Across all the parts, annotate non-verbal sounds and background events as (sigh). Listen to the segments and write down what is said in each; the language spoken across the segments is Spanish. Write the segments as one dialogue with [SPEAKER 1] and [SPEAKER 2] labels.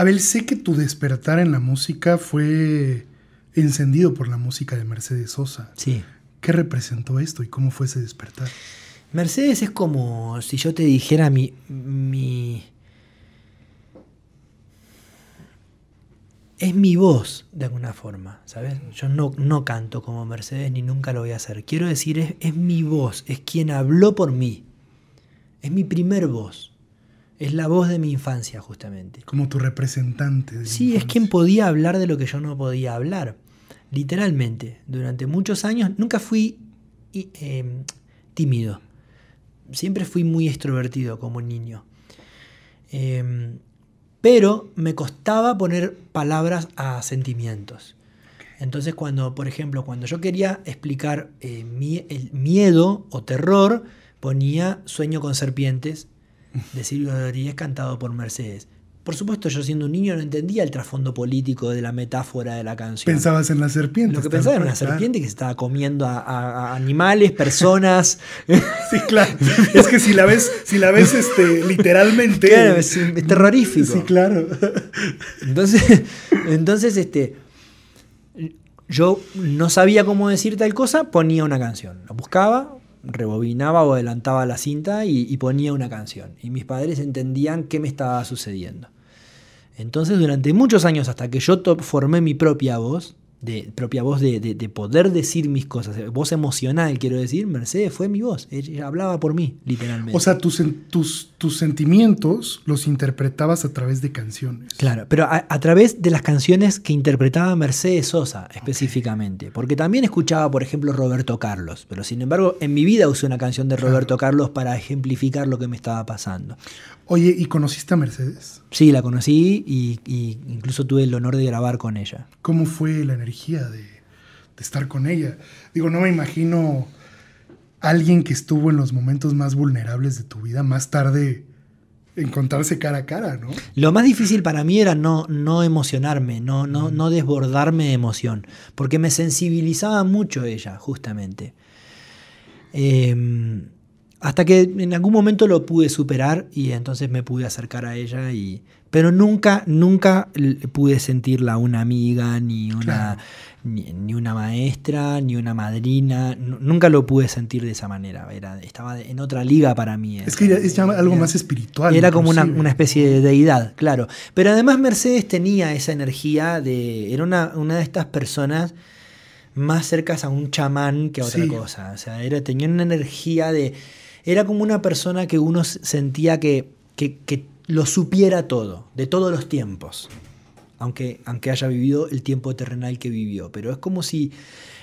[SPEAKER 1] Abel, sé que tu despertar en la música fue encendido por la música de Mercedes Sosa. Sí. ¿Qué representó esto y cómo fue ese despertar? Mercedes es
[SPEAKER 2] como si yo te dijera mi, mi es mi voz de alguna forma, ¿sabes? Yo no, no, canto como Mercedes ni nunca lo voy a hacer. Quiero decir, es, mi voz, es quien habló por mí. Es mi primer voz. Es la voz de mi infancia, justamente.
[SPEAKER 1] Como tu representante.
[SPEAKER 2] sí, es quien podía hablar de lo que yo no podía hablar. Literalmente. Durante muchos años nunca fui eh, tímido. Siempre fui muy extrovertido como niño. Em, pero me costaba poner palabras a sentimientos. Entonces, cuando, por ejemplo, cuando yo quería explicar eh, el miedo o terror, ponía sueño con serpientes de Silvio Rodríguez cantado por Mercedes. Por supuesto, yo siendo un niño no entendía el trasfondo político de la metáfora de la canción. Pensabas
[SPEAKER 1] en la serpiente. Lo que pensaba era una serpiente
[SPEAKER 2] que se estaba comiendo a, animales, personas. (laughs) sí, claro. Es que si la ves, si la ves este, literalmente. es, terrorífico. Sí, claro. Entonces, (laughs) entonces este, yo no sabía cómo decir tal cosa, ponía una canción. La buscaba, rebobinaba o adelantaba la cinta y, y, ponía una canción. Y mis padres entendían qué me estaba sucediendo. Entonces durante muchos años hasta que yo formé mi propia voz, de propia voz de, poder decir mis cosas, eh, voz emocional, quiero decir, Mercedes fue mi voz, ella hablaba por mí, literalmente. O sea,
[SPEAKER 1] tus, tus, tus sentimientos los interpretabas a través de canciones.
[SPEAKER 2] Claro, pero a, través de las canciones que interpretaba Mercedes Sosa específicamente, porque también escuchaba, por ejemplo, Roberto Carlos, pero sin embargo, en mi vida usé una canción de Roberto Carlos para ejemplificar lo que me estaba pasando. Oye, ¿y conociste a Mercedes? Sí, la conocí y, incluso tuve el honor de grabar con ella.
[SPEAKER 1] ¿Cómo fue la energía de, estar con ella? Digo, no me imagino alguien que estuvo en los momentos más vulnerables de tu vida, más tarde encontrarse cara a cara, ¿no?
[SPEAKER 2] Lo más difícil para mí era no, no emocionarme, no, no, no desbordarme de emoción, porque me sensibilizaba mucho ella, justamente. Eh, hasta que en algún momento lo pude superar y entonces me pude acercar a ella y... Pero nunca, nunca pude sentirla una amiga, ni una, ni, una maestra, ni una madrina. Nunca lo pude sentir de esa manera. Era, estaba en otra liga para mí. Es, que es algo más espiritual. Era como una, especie de deidad, claro. Pero además Mercedes tenía esa energía de... Era una, de estas personas más cercas a un chamán que a otra cosa. O sea, era, tenía una energía de era como una persona que uno sentía que, lo supiera todo, de todos los tiempos, aunque, aunque haya vivido el tiempo terrenal que vivió. Pero es como si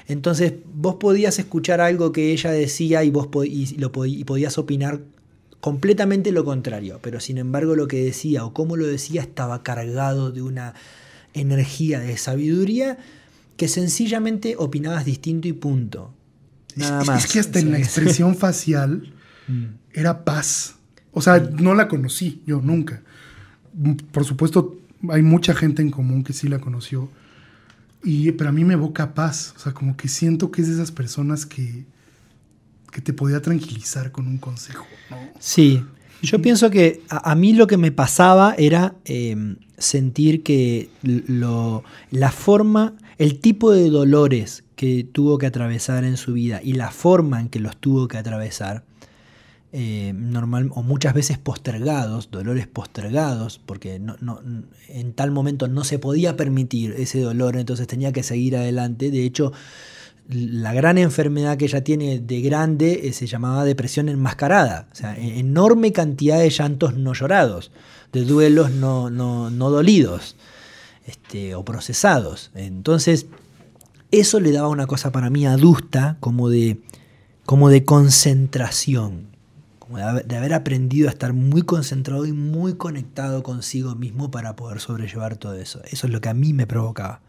[SPEAKER 2] entonces vos podías escuchar algo que ella decía y vos lo podías opinar completamente lo contrario, pero sin embargo lo que decía o cómo lo decía estaba cargado de una energía de sabiduría que sencillamente opinabas
[SPEAKER 1] distinto y punto. Nada más. es que hasta en la expresión facial Mm. era paz. O sea, mm. no la conocí yo nunca. Por supuesto, hay mucha gente en común que sí la conoció. Y, pero a mí me evoca paz. O sea, como que siento que es de esas personas que, que te podía tranquilizar con un consejo.
[SPEAKER 2] Sí. Yo pienso que a, mí lo que me pasaba era em, sentir que lo, la forma, el tipo de dolores que tuvo que atravesar en su vida y la forma en que los tuvo que atravesar eh, normal, o muchas veces postergados, dolores postergados, porque en tal momento no se podía permitir ese dolor, entonces tenía que seguir adelante. De hecho, la gran enfermedad que ella tiene de grande eh, se llamaba depresión enmascarada, o sea, e-, enorme cantidad de llantos no llorados, de duelos no, no, dolidos este, o procesados. Entonces, eso le daba una cosa para mí adusta, como de, como de concentración de haber aprendido a estar muy concentrado y muy conectado consigo mismo para poder sobrellevar todo eso. Eso es lo que a mí me provocaba.